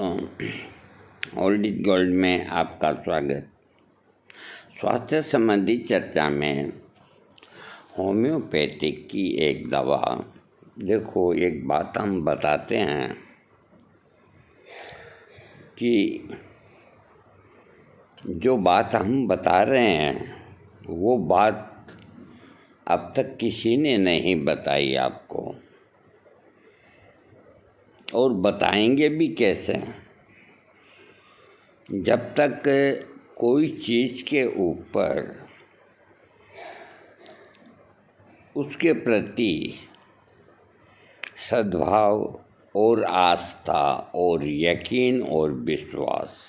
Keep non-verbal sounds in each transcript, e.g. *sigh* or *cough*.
old तो is gold में आपका स्वागत स्वास्थ्य संबंधी चर्चा में होम्योपैथिक की एक दवा देखो एक बात हम बताते हैं कि जो बात हम बता रहे हैं वो बात अब तक किसी ने नहीं बताई आपको और बताएंगे भी कैसे जब तक कोई चीज़ के ऊपर उसके प्रति सद्भाव और आस्था और यकीन और विश्वास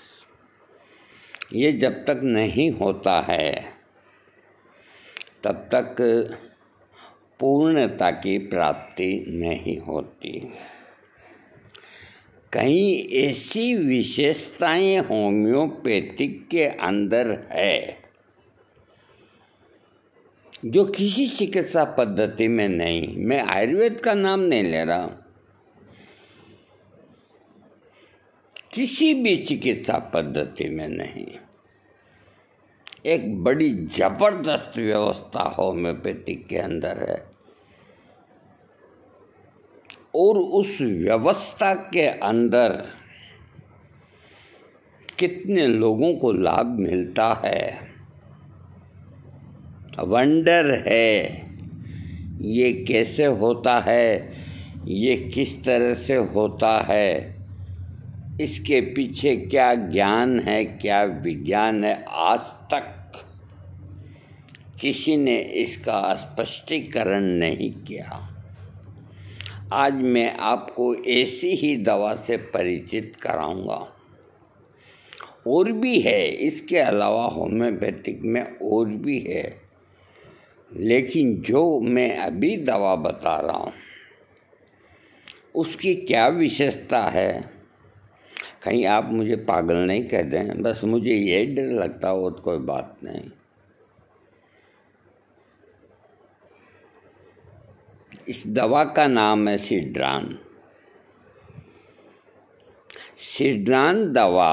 ये जब तक नहीं होता है तब तक पूर्णता की प्राप्ति नहीं होती कई ऐसी विशेषताएं होम्योपैथिक के अंदर है जो किसी चिकित्सा पद्धति में नहीं मैं आयुर्वेद का नाम नहीं ले रहा हूं किसी भी चिकित्सा पद्धति में नहीं एक बड़ी जबरदस्त व्यवस्था होम्योपैथिक के अंदर है और उस व्यवस्था के अंदर कितने लोगों को लाभ मिलता है तो वंडर है ये कैसे होता है ये किस तरह से होता है इसके पीछे क्या ज्ञान है क्या विज्ञान है आज तक किसी ने इसका स्पष्टीकरण नहीं किया आज मैं आपको ऐसी ही दवा से परिचित कराऊंगा और भी है इसके अलावा होम्योपैथिक में और भी है लेकिन जो मैं अभी दवा बता रहा हूँ उसकी क्या विशेषता है कहीं आप मुझे पागल नहीं कह दें बस मुझे ये डर लगता हो तो कोई बात नहीं इस दवा का नाम है सिड्रान सिड्रान दवा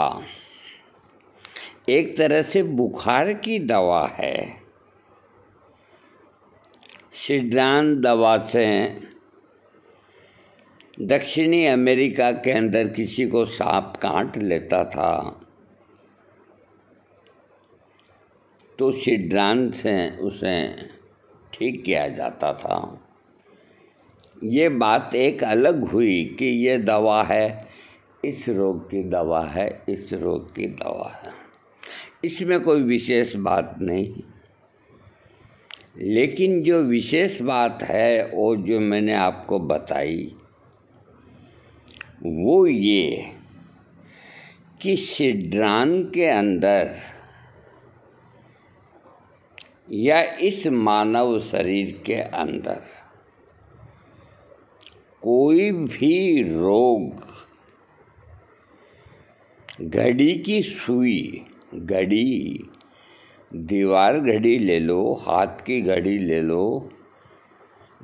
एक तरह से बुखार की दवा है सिड्रान दवा से दक्षिणी अमेरिका के अंदर किसी को सांप काट लेता था तो सिड्रान से उसे ठीक किया जाता था ये बात एक अलग हुई कि ये दवा है इस रोग की दवा है इस रोग की दवा है इसमें कोई विशेष बात नहीं लेकिन जो विशेष बात है वो जो मैंने आपको बताई वो ये कि सिड्रान के अंदर या इस मानव शरीर के अंदर कोई भी रोग घड़ी की सुई घड़ी दीवार घड़ी ले लो हाथ की घड़ी ले लो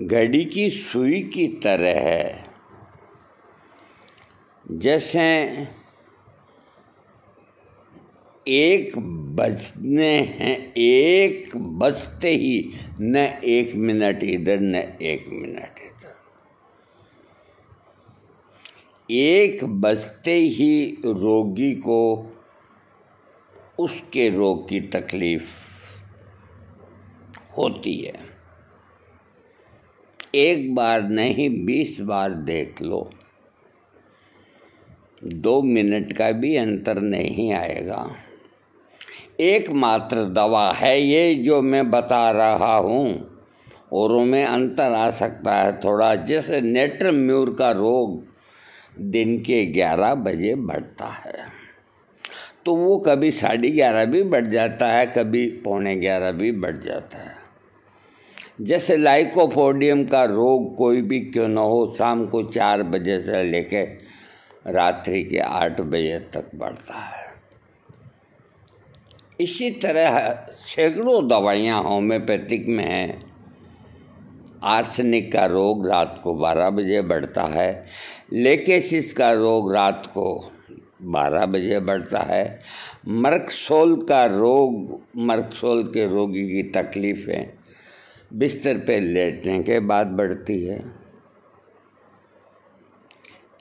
घड़ी की सुई की तरह है जैसे एक बजने हैं एक बजते ही न एक मिनट इधर न एक मिनट इधर एक बजते ही रोगी को उसके रोग की तकलीफ होती है एक बार नहीं बीस बार देख लो दो मिनट का भी अंतर नहीं आएगा एकमात्र दवा है ये जो मैं बता रहा हूँ और में अंतर आ सकता है थोड़ा जैसे नेट्रम्यूर का रोग दिन के ग्यारह बजे बढ़ता है तो वो कभी साढ़े ग्यारह भी बढ़ जाता है कभी पौने ग्यारह भी बढ़ जाता है जैसे लाइकोफोडियम का रोग कोई भी क्यों ना हो शाम को चार बजे से लेकर रात्रि के आठ बजे तक बढ़ता है इसी तरह सैकड़ों दवाइयाँ होम्योपैथिक में हैं आर्सनिक का रोग रात को 12 बजे बढ़ता है लेकेसिस का रोग रात को 12 बजे बढ़ता है मर्कसोल का रोग मर्कसोल के रोगी की तकलीफ़ें बिस्तर पे लेटने के बाद बढ़ती है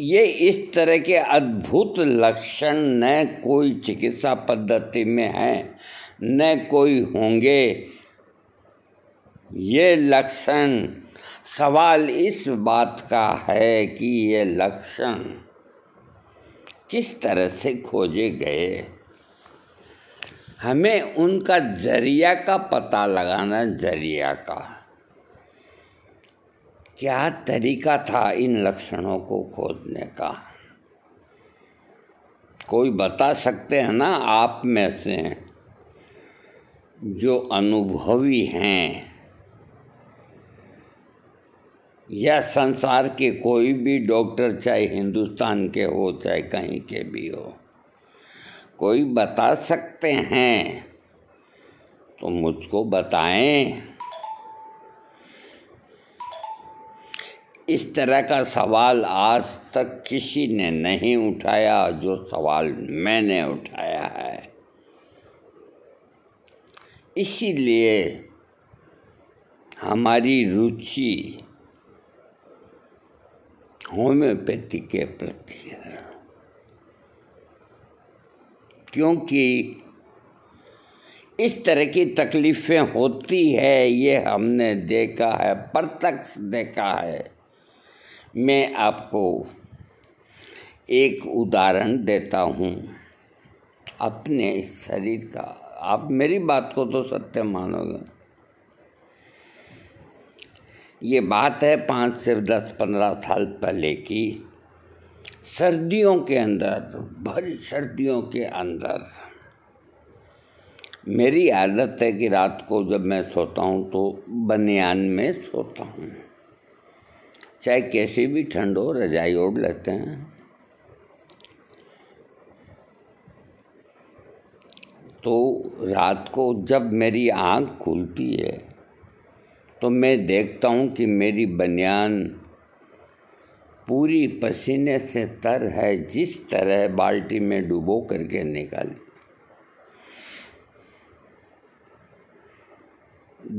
ये इस तरह के अद्भुत लक्षण न कोई चिकित्सा पद्धति में हैं न कोई होंगे ये लक्षण सवाल इस बात का है कि ये लक्षण किस तरह से खोजे गए हमें उनका जरिया का पता लगाना जरिया का क्या तरीका था इन लक्षणों को खोजने का कोई बता सकते हैं ना आप में से जो अनुभवी हैं या संसार के कोई भी डॉक्टर चाहे हिंदुस्तान के हो चाहे कहीं के भी हो कोई बता सकते हैं तो मुझको बताएं इस तरह का सवाल आज तक किसी ने नहीं उठाया जो सवाल मैंने उठाया है इसीलिए हमारी रुचि होम्योपैथी के प्रति है क्योंकि इस तरह की तकलीफ़ें होती है ये हमने देखा है प्रत्यक्ष देखा है मैं आपको एक उदाहरण देता हूँ अपने शरीर का आप मेरी बात को तो सत्य मानोगे ये बात है पाँच से दस पंद्रह साल पहले की सर्दियों के अंदर भरी सर्दियों के अंदर मेरी आदत है कि रात को जब मैं सोता हूँ तो बनियान में सोता हूँ चाहे कैसी भी ठंड हो रजाई ओढ़ लेते हैं तो रात को जब मेरी आँख खुलती है तो मैं देखता हूँ कि मेरी बनियान पूरी पसीने से तर है जिस तरह बाल्टी में डुबो करके निकाली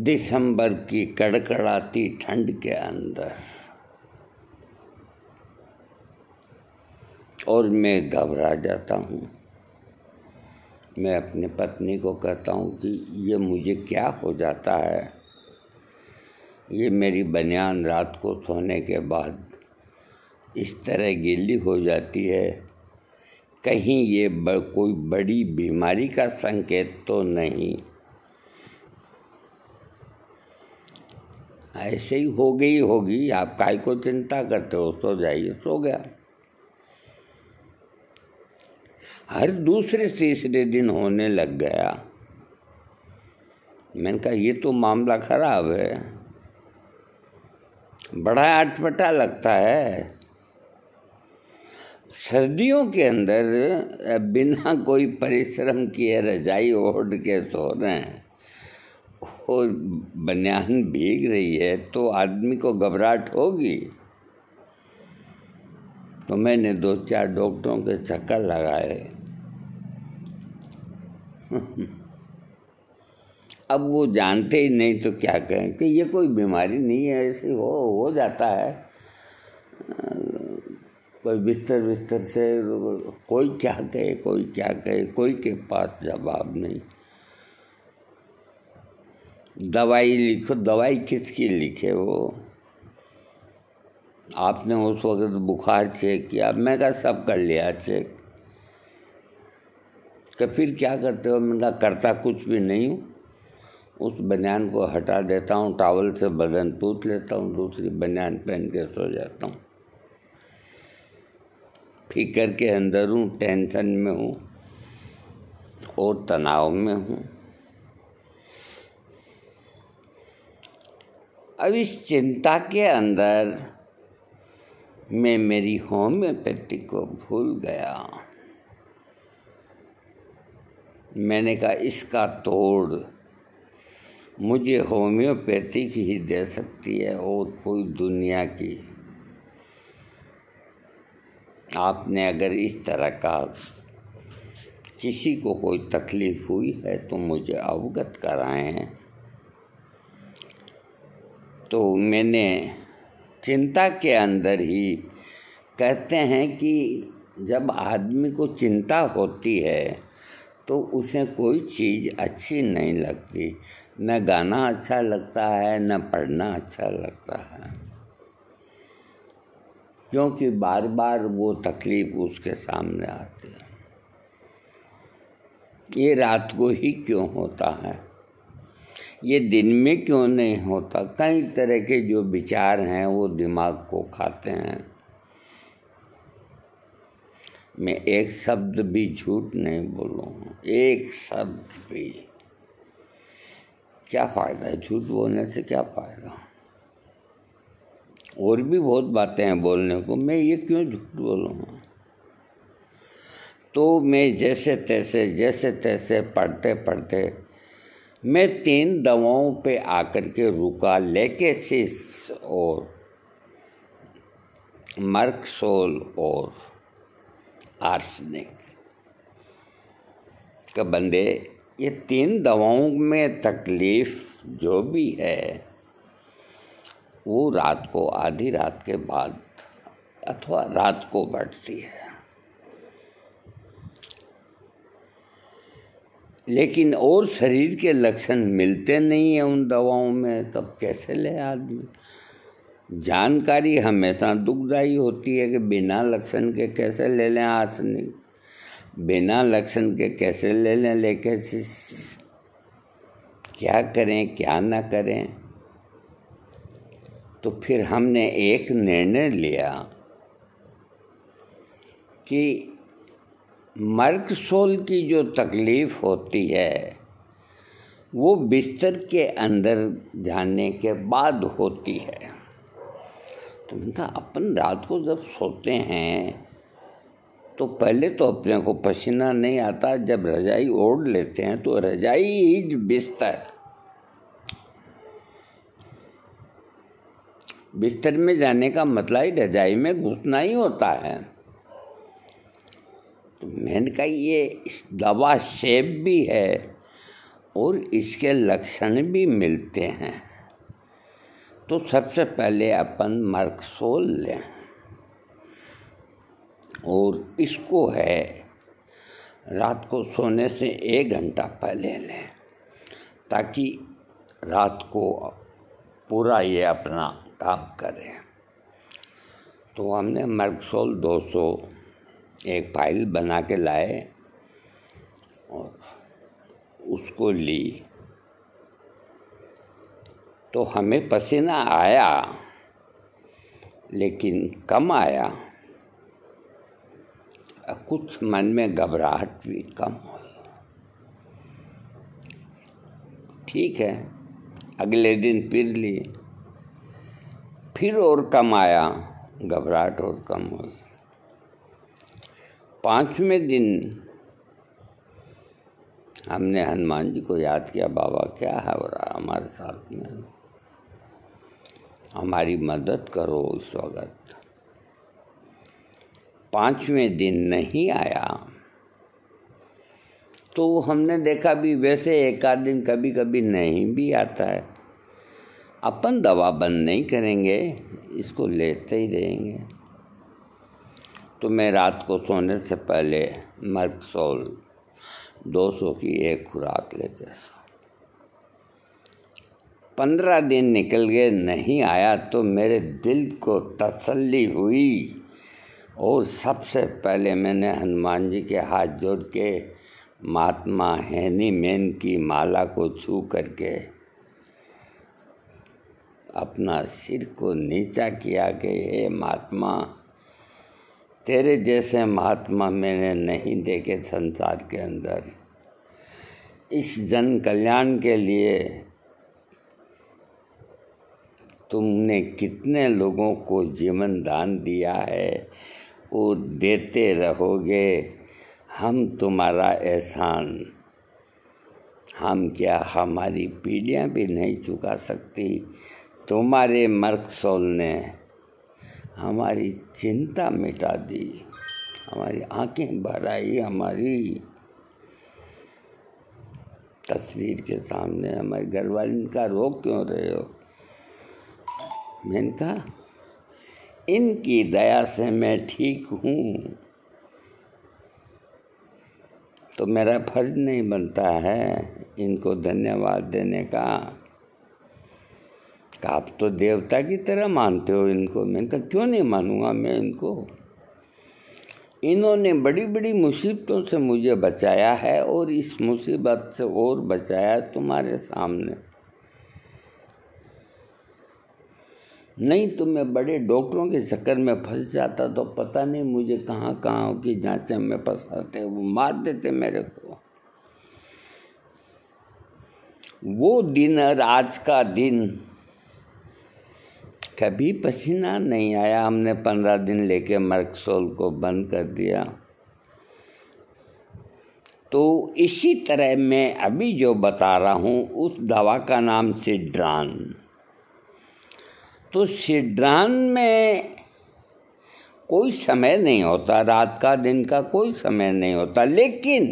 दिसंबर की कड़कड़ाती ठंड के अंदर और मैं घबरा जाता हूँ मैं अपनी पत्नी को कहता हूँ कि ये मुझे क्या हो जाता है ये मेरी बनियान रात को सोने के बाद इस तरह गीली हो जाती है कहीं ये ब, कोई बड़ी बीमारी का संकेत तो नहीं ऐसे ही हो गई होगी आप काय को चिंता करते हो सो जाइए सो गया हर दूसरे तीसरे दिन होने लग गया मैंने कहा ये तो मामला खराब है बड़ा अटपटा लगता है सर्दियों के अंदर बिना कोई परिश्रम किए रजाई ओढ़ के सो रहे हैं और बनियान भीग रही है तो आदमी को घबराहट होगी तो मैंने दो चार डॉक्टरों के चक्कर लगाए *laughs* अब वो जानते ही नहीं तो क्या कहें कि ये कोई बीमारी नहीं है ऐसे हो हो जाता है कोई बिस्तर बिस्तर से कोई क्या कहे कोई क्या कहे कोई के पास जवाब नहीं दवाई लिखो दवाई किसकी लिखे वो आपने उस वक्त बुखार चेक किया मैं क्या सब कर लिया चेक तो फिर क्या करते हो मैं करता कुछ भी नहीं हूँ उस बनियान को हटा देता हूँ टावल से बदन पूछ लेता हूँ दूसरी बनियान पहन के सो जाता हूँ फिकर के अंदर हूँ टेंशन में हूँ और तनाव में हूँ अब इस चिंता के अंदर मैं मेरी होम्योपैथी को भूल गया मैंने कहा इसका तोड़ मुझे होम्योपैथिक ही दे सकती है और कोई दुनिया की आपने अगर इस तरह का किसी को कोई तकलीफ हुई है तो मुझे अवगत कराएं तो मैंने चिंता के अंदर ही कहते हैं कि जब आदमी को चिंता होती है तो उसे कोई चीज़ अच्छी नहीं लगती न गाना अच्छा लगता है न पढ़ना अच्छा लगता है क्योंकि बार बार वो तकलीफ उसके सामने आती है ये रात को ही क्यों होता है ये दिन में क्यों नहीं होता कई तरह के जो विचार हैं वो दिमाग को खाते हैं मैं एक शब्द भी झूठ नहीं बोलूँ एक शब्द भी क्या फ़ायदा है झूठ बोलने से क्या फ़ायदा और भी बहुत बातें हैं बोलने को मैं ये क्यों झूठ बोलूँगा तो मैं जैसे तैसे जैसे तैसे पढ़ते पढ़ते मैं तीन दवाओं पे आकर के रुका लेकेसिस और मर्कसोल और आर्सनिक का बंदे ये तीन दवाओं में तकलीफ जो भी है वो रात को आधी रात के बाद अथवा रात को बढ़ती है लेकिन और शरीर के लक्षण मिलते नहीं हैं उन दवाओं में तब कैसे ले आदमी जानकारी हमेशा दुखदायी होती है कि बिना लक्षण के कैसे ले लें आसनिक बिना लक्षण के कैसे ले लें लेके क्या करें क्या ना करें तो फिर हमने एक निर्णय लिया कि मर्क सोल की जो तकलीफ़ होती है वो बिस्तर के अंदर जाने के बाद होती है तो उनका अपन रात को जब सोते हैं तो पहले तो अपने को पसीना नहीं आता जब रजाई ओढ़ लेते हैं तो रजाई इज बिस्तर बिस्तर में जाने का मतलब ही रजाई में घुसना ही होता है तो मैंने कहा ये दवा सेब भी है और इसके लक्षण भी मिलते हैं तो सबसे पहले अपन मर्कसोल लें और इसको है रात को सोने से एक घंटा पहले लें ताकि रात को पूरा ये अपना काम करें तो हमने मर्गसोल 200 एक फाइल बना के लाए और उसको ली तो हमें पसीना आया लेकिन कम आया कुछ मन में घबराहट भी कम हुई ठीक है अगले दिन फिर लिए फिर और कम आया घबराहट और कम हुई पाँचवें दिन हमने हनुमान जी को याद किया बाबा क्या है हो रहा हमारे साथ में हमारी मदद करो उस वक़्त पांचवें दिन नहीं आया तो हमने देखा भी वैसे एक आध दिन कभी कभी नहीं भी आता है अपन दवा बंद नहीं करेंगे इसको लेते ही रहेंगे तो मैं रात को सोने से पहले मर्कसोल सौ की एक खुराक लेते पंद्रह दिन निकल गए नहीं आया तो मेरे दिल को तसल्ली हुई और सबसे पहले मैंने हनुमान जी के हाथ जोड़ के महात्मा हैनी मैन की माला को छू करके अपना सिर को नीचा किया कि हे महात्मा तेरे जैसे महात्मा मैंने नहीं देखे संसार के अंदर इस जन कल्याण के लिए तुमने कितने लोगों को जीवन दान दिया है को देते रहोगे हम तुम्हारा एहसान हम क्या हमारी पीढ़ियाँ भी नहीं चुका सकती तुम्हारे मर्कसोल ने हमारी चिंता मिटा दी हमारी आंखें भर आई हमारी तस्वीर के सामने हमारे घर का रोग क्यों रहे हो मैंने कहा इनकी दया से मैं ठीक हूँ तो मेरा फर्ज नहीं बनता है इनको धन्यवाद देने का आप तो देवता की तरह मानते हो इनको मैं कहा क्यों नहीं मानूंगा मैं इनको इन्होंने बड़ी बड़ी मुसीबतों से मुझे बचाया है और इस मुसीबत से और बचाया तुम्हारे सामने नहीं तो मैं बड़े डॉक्टरों के चक्कर में फंस जाता तो पता नहीं मुझे कहाँ कहाँ की जांचें में फंसाते वो मार देते मेरे को वो दिन और आज का दिन कभी पसीना नहीं आया हमने पंद्रह दिन लेके मर्कसोल को बंद कर दिया तो इसी तरह मैं अभी जो बता रहा हूँ उस दवा का नाम सिड्रान तो सिड्रान में कोई समय नहीं होता रात का दिन का कोई समय नहीं होता लेकिन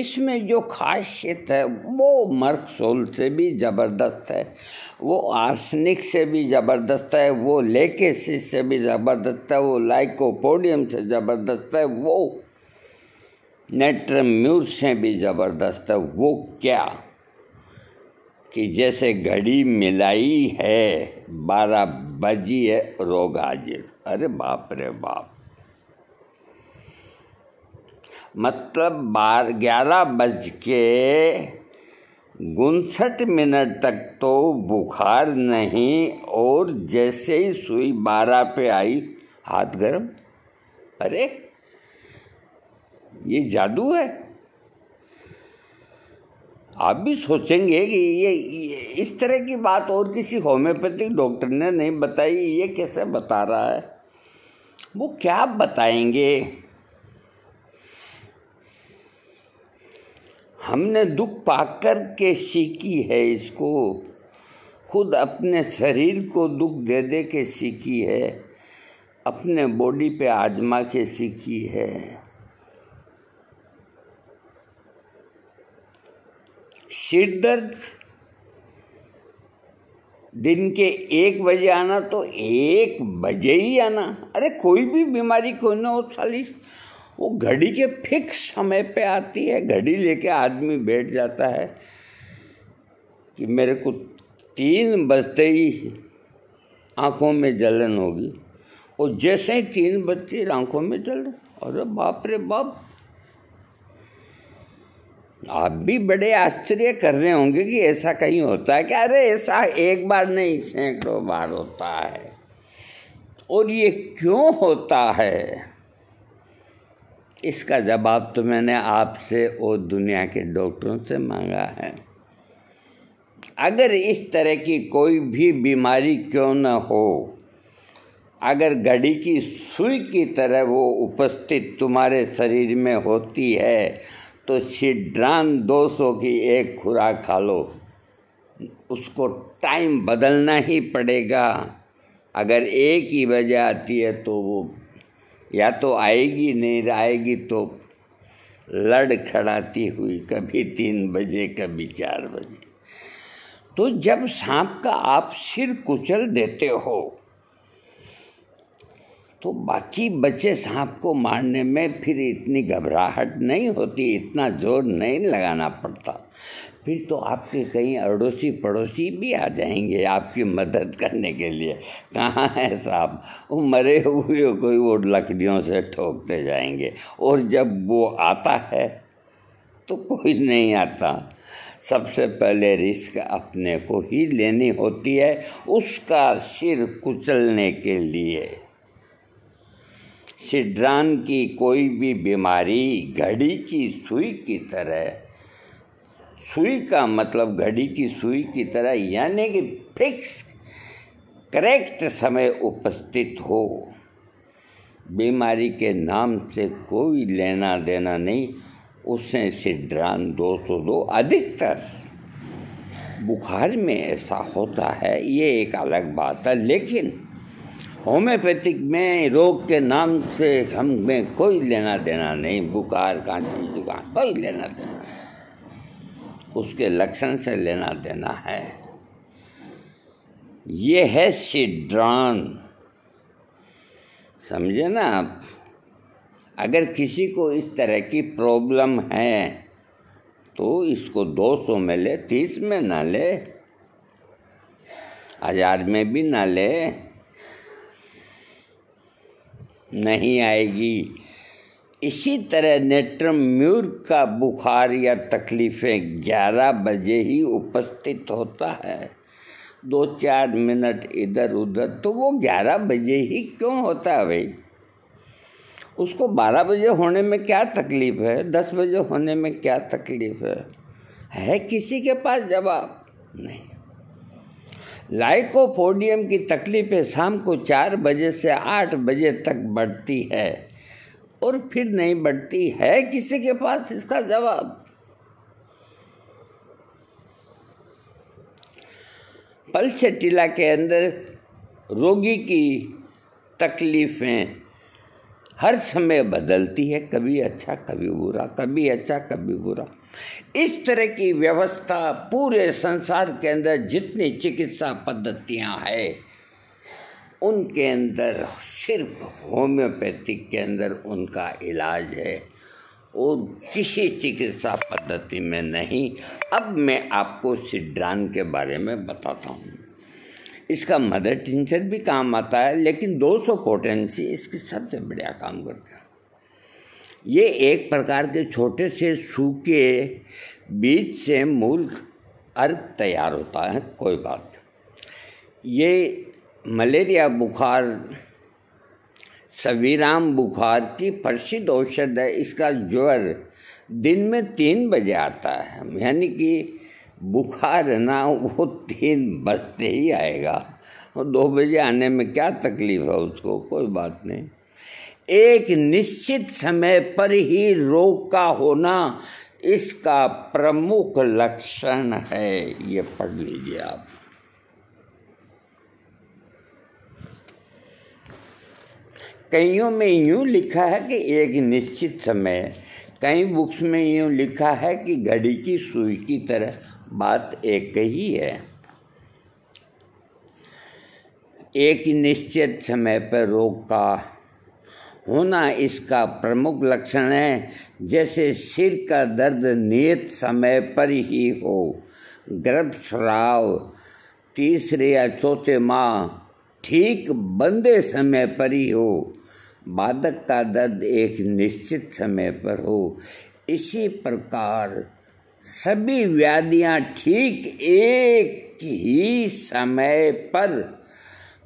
इसमें जो खासियत है वो मर्कसोल से भी ज़बरदस्त है वो आर्सनिक से भी ज़बरदस्त है वो लेकेसिस से भी ज़बरदस्त है वो लाइकोपोडियम से ज़बरदस्त है वो नेट्रम्यूर से भी ज़बरदस्त है वो क्या कि जैसे घड़ी मिलाई है बारह बजी है रोग हाजिर अरे बाप रे बाप मतलब बार ग्यारह बज के उनसठ मिनट तक तो बुखार नहीं और जैसे ही सुई बारह पे आई हाथ गर्म अरे ये जादू है आप भी सोचेंगे कि ये, ये इस तरह की बात और किसी होम्योपैथिक डॉक्टर ने नहीं बताई ये कैसे बता रहा है वो क्या बताएंगे हमने दुख पाकर के सीखी है इसको खुद अपने शरीर को दुख दे दे के सीखी है अपने बॉडी पे आजमा के सीखी है सिर दर्द दिन के एक बजे आना तो एक बजे ही आना अरे कोई भी बीमारी क्यों ना हो साली वो घड़ी के फिक्स समय पे आती है घड़ी लेके आदमी बैठ जाता है कि मेरे को तीन बजते ही आँखों में जलन होगी और जैसे ही तीन बजती आंखों में जलन अरे बाप रे बाप आप भी बड़े आश्चर्य कर रहे होंगे कि ऐसा कहीं होता है कि अरे ऐसा एक बार नहीं सैकड़ों बार होता है और ये क्यों होता है इसका जवाब तो मैंने आपसे और दुनिया के डॉक्टरों से मांगा है अगर इस तरह की कोई भी बीमारी क्यों न हो अगर घड़ी की सुई की तरह वो उपस्थित तुम्हारे शरीर में होती है तो सिड्रान 200 की एक खुराक खा लो उसको टाइम बदलना ही पड़ेगा अगर एक ही वजह आती है तो वो या तो आएगी नहीं आएगी तो लड़ खड़ाती हुई कभी तीन बजे कभी चार बजे तो जब सांप का आप सिर कुचल देते हो तो बाकी बच्चे सांप को मारने में फिर इतनी घबराहट नहीं होती इतना जोर नहीं लगाना पड़ता फिर तो आपके कहीं अड़ोसी पड़ोसी भी आ जाएंगे आपकी मदद करने के लिए कहाँ है साहब वो मरे हुए कोई वो लकड़ियों से ठोकते जाएंगे और जब वो आता है तो कोई नहीं आता सबसे पहले रिस्क अपने को ही लेनी होती है उसका सिर कुचलने के लिए सिड्रान की कोई भी बीमारी घड़ी की सुई की तरह सुई का मतलब घड़ी की सुई की तरह यानी कि फिक्स करेक्ट समय उपस्थित हो बीमारी के नाम से कोई लेना देना नहीं उससे सिड्रान दो सौ दो अधिकतर बुखार में ऐसा होता है ये एक अलग बात है लेकिन होम्योपैथिक में रोग के नाम से हम में कोई लेना देना नहीं बुखार कांची जुकाम कोई लेना देना है उसके लक्षण से लेना देना है ये है सिड्रॉन समझे ना आप अगर किसी को इस तरह की प्रॉब्लम है तो इसको 200 में ले 30 में ना ले हज़ार में भी ना ले नहीं आएगी इसी तरह म्यूर का बुखार या तकलीफ़ें ग्यारह बजे ही उपस्थित होता है दो चार मिनट इधर उधर तो वो ग्यारह बजे ही क्यों होता है भाई उसको बारह बजे होने में क्या तकलीफ़ है दस बजे होने में क्या तकलीफ़ है है किसी के पास जवाब नहीं लाइकोफोडियम की तकलीफ़ें शाम को चार बजे से आठ बजे तक बढ़ती है और फिर नहीं बढ़ती है किसी के पास इसका जवाब टीला के अंदर रोगी की तकलीफ़ें हर समय बदलती है कभी अच्छा कभी बुरा कभी अच्छा कभी बुरा इस तरह की व्यवस्था पूरे संसार के अंदर जितनी चिकित्सा पद्धतियां हैं उनके अंदर सिर्फ होम्योपैथिक के अंदर उनका इलाज है और किसी चिकित्सा पद्धति में नहीं अब मैं आपको सिड्रान के बारे में बताता हूँ इसका मदर टिंचर भी काम आता है लेकिन 200 सौ पोटेंसी इसके सबसे बढ़िया काम करता है ये एक प्रकार के छोटे से सूखे बीज से मूल अर्घ तैयार होता है कोई बात ये मलेरिया बुखार सवीराम बुखार की प्रसिद्ध औषध है इसका ज्वर दिन में तीन बजे आता है यानी कि बुखार ना वो तीन बजते ही आएगा और दो बजे आने में क्या तकलीफ़ है उसको कोई बात नहीं एक निश्चित समय पर ही रोग का होना इसका प्रमुख लक्षण है ये पढ़ लीजिए आप कईयों में यूं लिखा है कि एक निश्चित समय कई बुक्स में यूं लिखा है कि घड़ी की सुई की तरह बात एक ही है एक निश्चित समय पर रोग का होना इसका प्रमुख लक्षण है जैसे सिर का दर्द नियत समय पर ही हो गर्भ स्राव तीसरे या चौथे माह ठीक बंदे समय पर ही हो बाधक का दर्द एक निश्चित समय पर हो इसी प्रकार सभी व्याधियां ठीक एक ही समय पर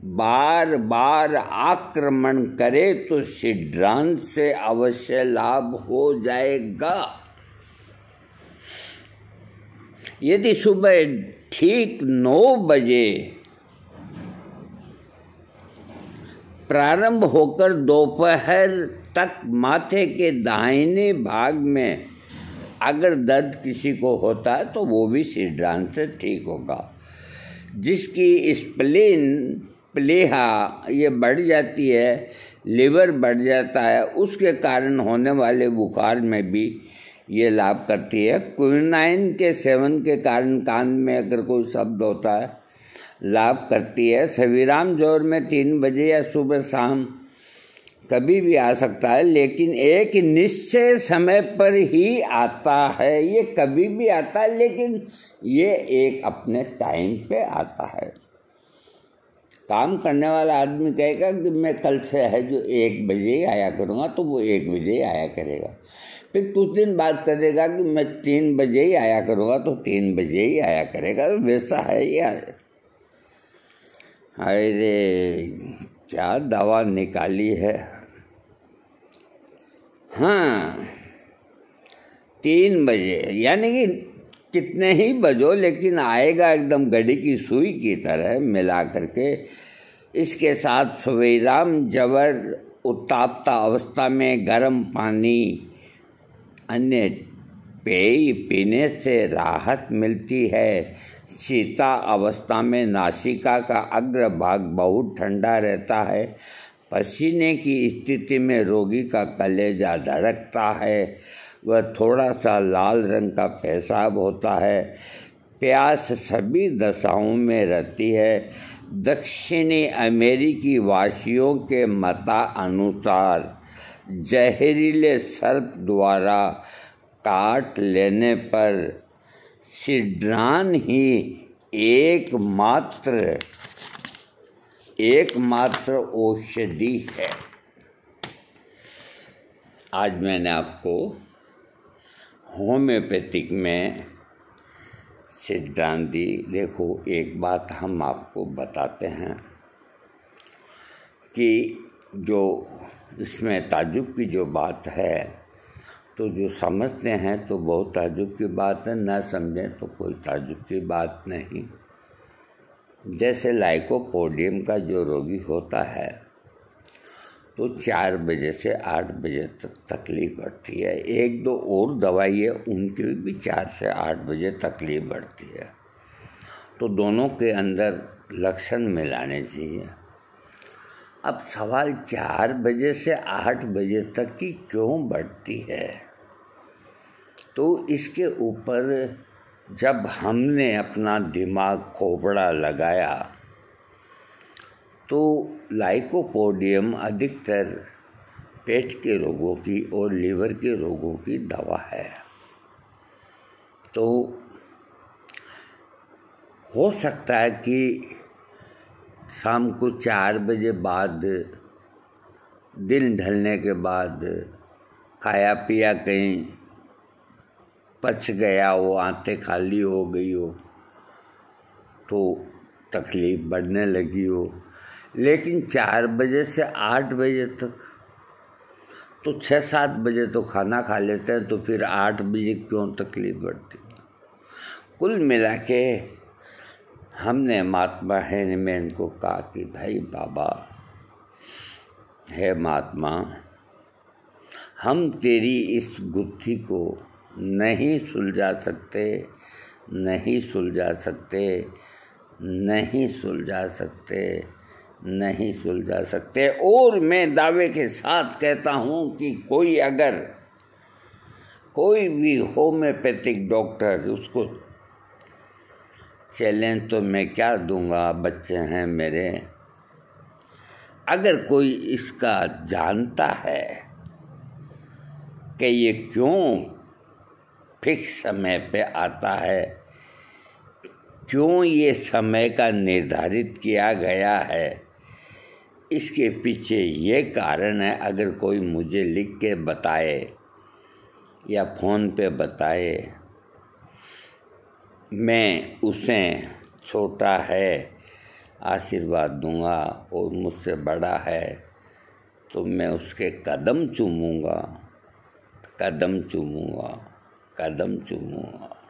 बार बार आक्रमण करे तो सिद्धांत से अवश्य लाभ हो जाएगा यदि सुबह ठीक नौ बजे प्रारंभ होकर दोपहर तक माथे के दाहिने भाग में अगर दर्द किसी को होता है तो वो भी सिद्धांत से ठीक होगा जिसकी स्प्लिन प्लेहा ये बढ़ जाती है लीवर बढ़ जाता है उसके कारण होने वाले बुखार में भी ये लाभ करती है क्विनाइन के सेवन के कारण कान में अगर कोई शब्द होता है लाभ करती है सविराम जोर में तीन बजे या सुबह शाम कभी भी आ सकता है लेकिन एक निश्चय समय पर ही आता है ये कभी भी आता है लेकिन ये एक अपने टाइम पे आता है काम करने वाला आदमी कहेगा कि मैं कल से है जो एक बजे आया करूँगा तो वो एक बजे आया करेगा फिर कुछ दिन बाद करेगा कि मैं तीन बजे ही आया करूँगा तो तीन बजे ही आया करेगा तो वैसा है या अरे क्या दवा निकाली है हाँ तीन बजे यानी कि कितने ही बजो लेकिन आएगा एकदम घड़ी की सुई की तरह मिला करके इसके साथ सुबेराम जबर उत्तापता अवस्था में गर्म पानी अन्य पेय पीने से राहत मिलती है शीता अवस्था में नासिका का अग्रभाग बहुत ठंडा रहता है पसीने की स्थिति में रोगी का कलेजा धड़कता है वह थोड़ा सा लाल रंग का पेशाब होता है प्यास सभी दशाओं में रहती है दक्षिणी अमेरिकी वासियों के मता अनुसार जहरीले सर्प द्वारा काट लेने पर सिड्रान ही एकमात्र एकमात्र औषधि है आज मैंने आपको होम्योपैथिक में सिद्धांति देखो एक बात हम आपको बताते हैं कि जो इसमें ताजुब की जो बात है तो जो समझते हैं तो बहुत ताजुब की बात है ना समझें तो कोई ताजुब की बात नहीं जैसे लाइकोपोडियम का जो रोगी होता है तो चार बजे से आठ बजे तक तकलीफ बढ़ती है एक दो और दवाई है उनकी भी चार से आठ बजे तकलीफ बढ़ती है तो दोनों के अंदर लक्षण मिलाने चाहिए अब सवाल चार बजे से आठ बजे तक की क्यों बढ़ती है तो इसके ऊपर जब हमने अपना दिमाग खोपड़ा लगाया तो लाइकोपोडियम अधिकतर पेट के रोगों की और लीवर के रोगों की दवा है तो हो सकता है कि शाम को चार बजे बाद दिन ढलने के बाद खाया पिया कहीं पच गया हो आते खाली हो गई हो तो तकलीफ़ बढ़ने लगी हो लेकिन चार बजे से आठ बजे तक तो, तो छः सात बजे तो खाना खा लेते हैं तो फिर आठ बजे क्यों तकलीफ बढ़ती कुल मिला के हमने महात्मा हैनमैन को कहा कि भाई बाबा है महात्मा हम तेरी इस गुत्थी को नहीं सुलझा सकते नहीं सुलझा सकते नहीं सुलझा सकते नहीं सुलझा सकते और मैं दावे के साथ कहता हूँ कि कोई अगर कोई भी होम्योपैथिक डॉक्टर उसको चैलेंज तो मैं क्या दूंगा बच्चे हैं मेरे अगर कोई इसका जानता है कि ये क्यों फिक्स समय पे आता है क्यों ये समय का निर्धारित किया गया है इसके पीछे ये कारण है अगर कोई मुझे लिख के बताए या फ़ोन पे बताए मैं उसे छोटा है आशीर्वाद दूंगा और मुझसे बड़ा है तो मैं उसके कदम चूमूंगा कदम चूमूंगा कदम चूमूंगा